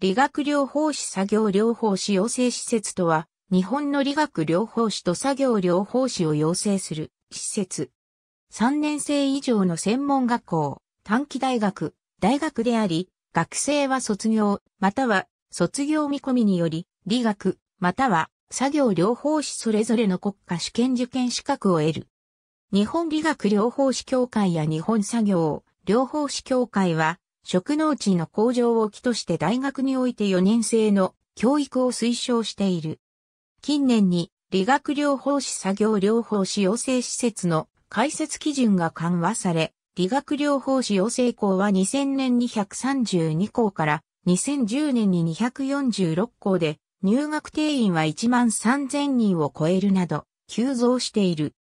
理学療法士作業療法士養成施設とは、日本の理学療法士と作業療法士を養成する施設。3年生以上の専門学校、短期大学、大学であり、学生は卒業、または卒業見込みにより、理学、または作業療法士それぞれの国家試験受験資格を得る。日本理学療法士協会や日本作業療法士協会は、職能地の向上を基として大学において4年生の教育を推奨している。近年に理学療法士作業療法士養成施設の開設基準が緩和され、理学療法士養成校は2000年に132校から2010年に246校で入学定員は1万3000人を超えるなど急増している。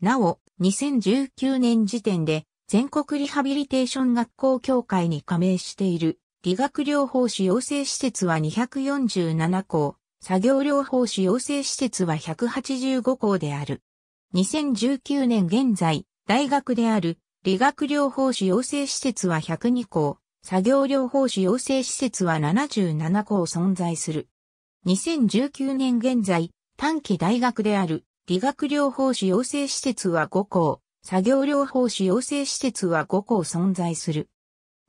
なお、2019年時点で全国リハビリテーション学校協会に加盟している理学療法士養成施設は247校、作業療法士養成施設は185校である。2019年現在、大学である理学療法士養成施設は102校、作業療法士養成施設は77校存在する。2019年現在、短期大学である理学療法士養成施設は5校、作業療法士養成施設は5校存在する。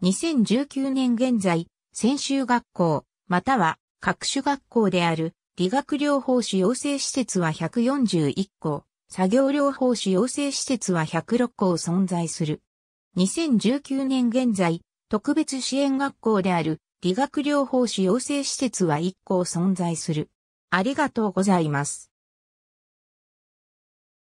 2019年現在、専修学校、または各種学校である理学療法士養成施設は141校、作業療法士養成施設は106校存在する。2019年現在、特別支援学校である理学療法士養成施設は1校存在する。ありがとうございます。